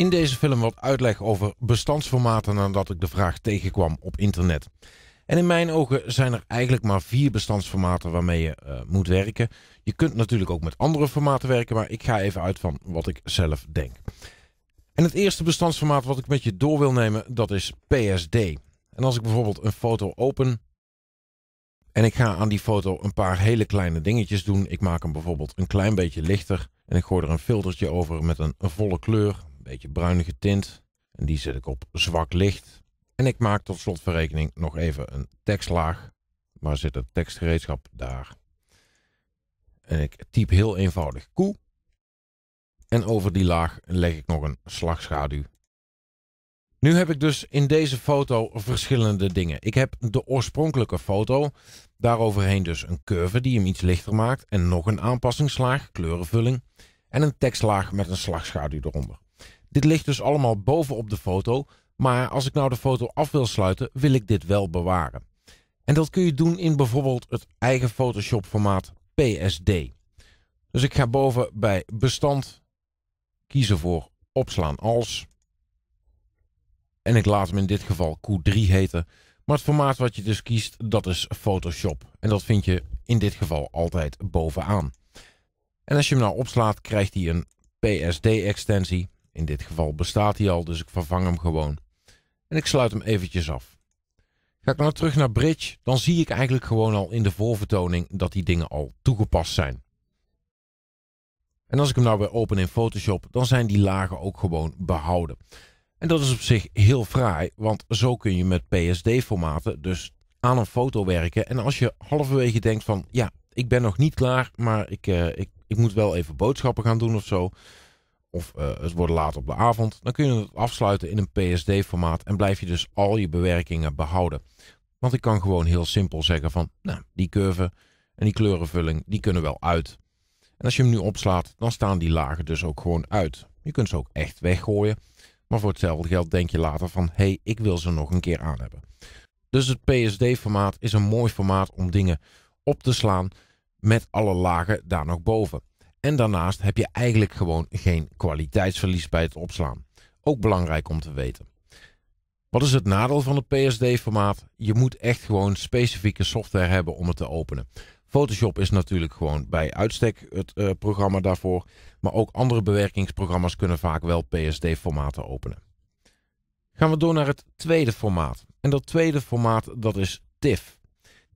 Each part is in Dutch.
in deze film wat uitleg over bestandsformaten nadat ik de vraag tegenkwam op internet. En in mijn ogen zijn er eigenlijk maar vier bestandsformaten waarmee je eh, moet werken. Je kunt natuurlijk ook met andere formaten werken, maar ik ga even uit van wat ik zelf denk. En het eerste bestandsformaat wat ik met je door wil nemen, dat is PSD. En als ik bijvoorbeeld een foto open en ik ga aan die foto een paar hele kleine dingetjes doen. Ik maak hem bijvoorbeeld een klein beetje lichter en ik gooi er een filtertje over met een volle kleur beetje bruinige tint. En die zet ik op zwak licht. En ik maak tot slotverrekening nog even een tekstlaag. Waar zit het tekstgereedschap? Daar. En ik typ heel eenvoudig koe. En over die laag leg ik nog een slagschaduw. Nu heb ik dus in deze foto verschillende dingen. Ik heb de oorspronkelijke foto, daaroverheen dus een curve die hem iets lichter maakt en nog een aanpassingslaag, kleurenvulling en een tekstlaag met een slagschaduw eronder. Dit ligt dus allemaal bovenop de foto. Maar als ik nou de foto af wil sluiten, wil ik dit wel bewaren. En dat kun je doen in bijvoorbeeld het eigen Photoshop formaat PSD. Dus ik ga boven bij bestand kiezen voor opslaan als. En ik laat hem in dit geval Q3 heten. Maar het formaat wat je dus kiest, dat is Photoshop. En dat vind je in dit geval altijd bovenaan. En als je hem nou opslaat, krijgt hij een PSD-extensie. In dit geval bestaat hij al, dus ik vervang hem gewoon. En ik sluit hem eventjes af. Ga ik nou terug naar Bridge, dan zie ik eigenlijk gewoon al in de voorvertoning dat die dingen al toegepast zijn. En als ik hem nou weer open in Photoshop, dan zijn die lagen ook gewoon behouden. En dat is op zich heel fraai, want zo kun je met PSD-formaten dus aan een foto werken. En als je halverwege denkt van, ja, ik ben nog niet klaar, maar ik, eh, ik, ik moet wel even boodschappen gaan doen of zo of eh, het wordt laat op de avond, dan kun je het afsluiten in een PSD-formaat en blijf je dus al je bewerkingen behouden. Want ik kan gewoon heel simpel zeggen van, nou, die curve en die kleurenvulling, die kunnen wel uit. En als je hem nu opslaat, dan staan die lagen dus ook gewoon uit. Je kunt ze ook echt weggooien, maar voor hetzelfde geld denk je later van, hé, hey, ik wil ze nog een keer aan hebben. Dus het PSD-formaat is een mooi formaat om dingen op te slaan met alle lagen daar nog boven. En daarnaast heb je eigenlijk gewoon geen kwaliteitsverlies bij het opslaan. Ook belangrijk om te weten. Wat is het nadeel van het PSD-formaat? Je moet echt gewoon specifieke software hebben om het te openen. Photoshop is natuurlijk gewoon bij uitstek het eh, programma daarvoor. Maar ook andere bewerkingsprogramma's kunnen vaak wel PSD-formaten openen. Gaan we door naar het tweede formaat. En dat tweede formaat dat is TIFF.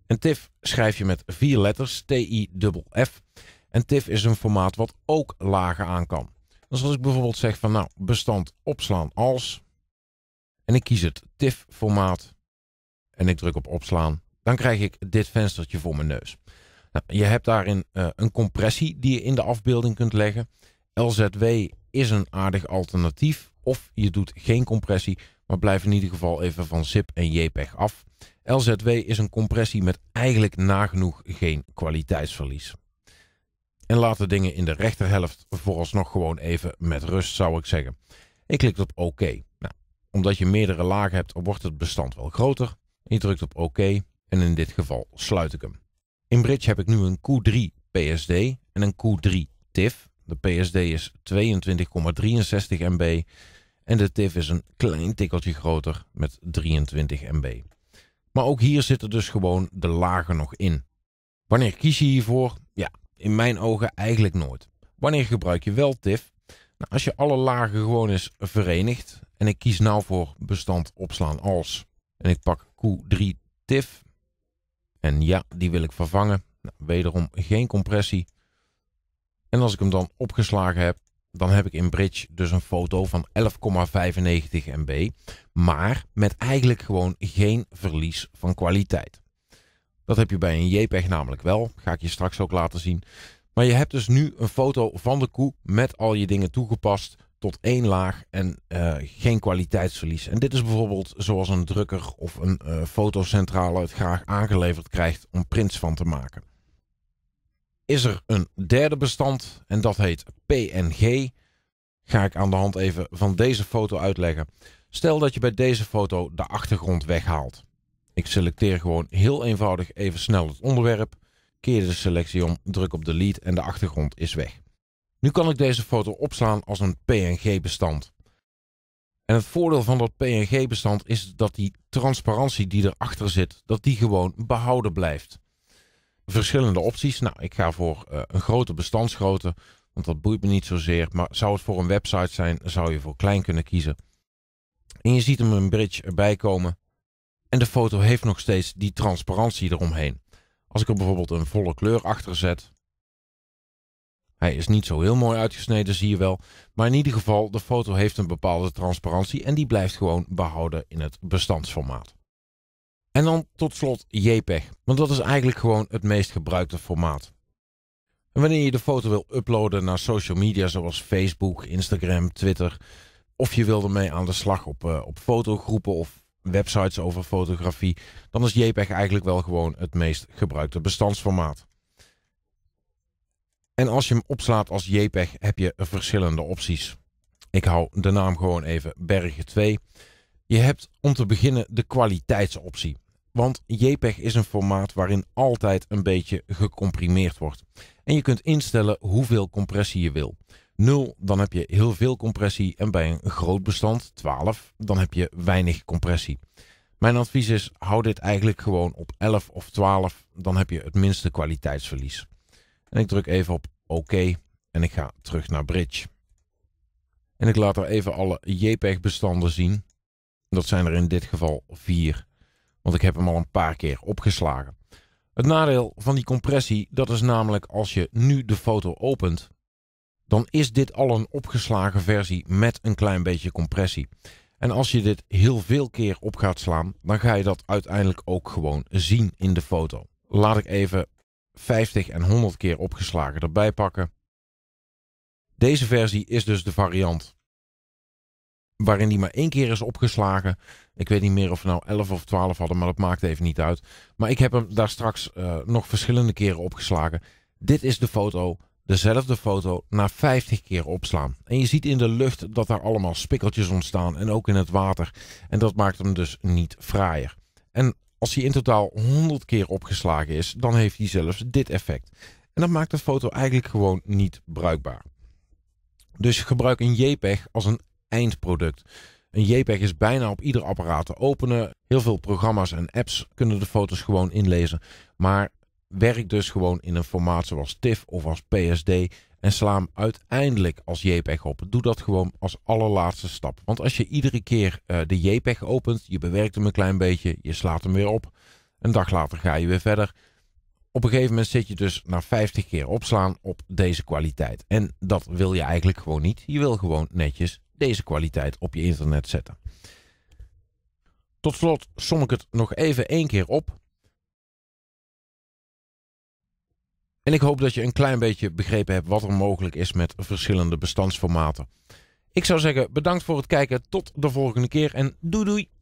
En TIFF schrijf je met vier letters, T-I-F-F. En TIFF is een formaat wat ook lager aan kan. Dus als ik bijvoorbeeld zeg van nou, bestand opslaan als. En ik kies het TIFF formaat. En ik druk op opslaan. Dan krijg ik dit venstertje voor mijn neus. Nou, je hebt daarin eh, een compressie die je in de afbeelding kunt leggen. LZW is een aardig alternatief. Of je doet geen compressie, maar blijf in ieder geval even van zip en JPEG af. LZW is een compressie met eigenlijk nagenoeg geen kwaliteitsverlies. En laat de dingen in de rechterhelft vooralsnog gewoon even met rust, zou ik zeggen. Ik klik op OK. Nou, omdat je meerdere lagen hebt, wordt het bestand wel groter. Je drukt op OK en in dit geval sluit ik hem. In Bridge heb ik nu een Q3 PSD en een Q3 TIFF. De PSD is 22,63 MB en de TIFF is een klein tikkeltje groter met 23 MB. Maar ook hier zitten dus gewoon de lagen nog in. Wanneer kies je hiervoor? in mijn ogen eigenlijk nooit. Wanneer gebruik je wel TIF? Nou, als je alle lagen gewoon eens verenigt. En ik kies nou voor bestand opslaan als. En ik pak Q3 TIF. En ja, die wil ik vervangen. Nou, wederom geen compressie. En als ik hem dan opgeslagen heb, dan heb ik in Bridge dus een foto van 11,95 MB. Maar met eigenlijk gewoon geen verlies van kwaliteit. Dat heb je bij een JPEG namelijk wel. Ga ik je straks ook laten zien. Maar je hebt dus nu een foto van de koe met al je dingen toegepast tot één laag en eh, geen kwaliteitsverlies. En dit is bijvoorbeeld zoals een drukker of een eh, fotocentrale het graag aangeleverd krijgt om prints van te maken. Is er een derde bestand en dat heet PNG. Ga ik aan de hand even van deze foto uitleggen. Stel dat je bij deze foto de achtergrond weghaalt. Ik selecteer gewoon heel eenvoudig even snel het onderwerp, keer de selectie om, druk op delete en de achtergrond is weg. Nu kan ik deze foto opslaan als een PNG-bestand. En het voordeel van dat PNG-bestand is dat die transparantie die erachter zit, dat die gewoon behouden blijft. Verschillende opties. Nou, ik ga voor eh, een grote bestandsgrootte, want dat boeit me niet zozeer. Maar zou het voor een website zijn, zou je voor klein kunnen kiezen. En je ziet hem een bridge erbij komen. En de foto heeft nog steeds die transparantie eromheen. Als ik er bijvoorbeeld een volle kleur achter zet. Hij is niet zo heel mooi uitgesneden, zie je wel. Maar in ieder geval, de foto heeft een bepaalde transparantie en die blijft gewoon behouden in het bestandsformaat. En dan tot slot JPEG, want dat is eigenlijk gewoon het meest gebruikte formaat. En wanneer je de foto wil uploaden naar social media zoals Facebook, Instagram, Twitter, of je wil ermee aan de slag op, eh, op fotogroepen of websites over fotografie, dan is JPEG eigenlijk wel gewoon het meest gebruikte bestandsformaat. En als je hem opslaat als JPEG heb je verschillende opties. Ik hou de naam gewoon even Bergen 2. Je hebt om te beginnen de kwaliteitsoptie. Want JPEG is een formaat waarin altijd een beetje gecomprimeerd wordt. En je kunt instellen hoeveel compressie je wil. 0, dan heb je heel veel compressie. En bij een groot bestand, 12, dan heb je weinig compressie. Mijn advies is, hou dit eigenlijk gewoon op 11 of 12. Dan heb je het minste kwaliteitsverlies. En ik druk even op OK en ik ga terug naar Bridge. En ik laat er even alle JPEG-bestanden zien. Dat zijn er in dit geval 4. want ik heb hem al een paar keer opgeslagen. Het nadeel van die compressie, dat is namelijk als je nu de foto opent, dan is dit al een opgeslagen versie met een klein beetje compressie. En als je dit heel veel keer op gaat slaan, dan ga je dat uiteindelijk ook gewoon zien in de foto. Laat ik even 50 en 100 keer opgeslagen erbij pakken. Deze versie is dus de variant waarin die maar één keer is opgeslagen. Ik weet niet meer of we nou 11 of 12 hadden, maar dat maakt even niet uit. Maar ik heb hem daar straks eh, nog verschillende keren opgeslagen. Dit is de foto dezelfde foto na 50 keer opslaan. En je ziet in de lucht dat daar allemaal spikkeltjes ontstaan en ook in het water. En dat maakt hem dus niet fraaier. En als hij in totaal 100 keer opgeslagen is, dan heeft hij zelfs dit effect. En dat maakt de foto eigenlijk gewoon niet bruikbaar. Dus gebruik een JPEG als een eindproduct. Een JPEG is bijna op ieder apparaat te openen. Heel veel programma's en apps kunnen de foto's gewoon inlezen. Maar Werk dus gewoon in een formaat zoals TIFF of als PSD en sla hem uiteindelijk als JPEG op. Doe dat gewoon als allerlaatste stap. Want als je iedere keer eh, de JPEG opent, je bewerkt hem een klein beetje, je slaat hem weer op. Een dag later ga je weer verder. Op een gegeven moment zit je dus na 50 keer opslaan op deze kwaliteit. En dat wil je eigenlijk gewoon niet. Je wil gewoon netjes deze kwaliteit op je internet zetten. Tot slot som ik het nog even één keer op. En ik hoop dat je een klein beetje begrepen hebt wat er mogelijk is met verschillende bestandsformaten. Ik zou zeggen bedankt voor het kijken, tot de volgende keer en doei doei!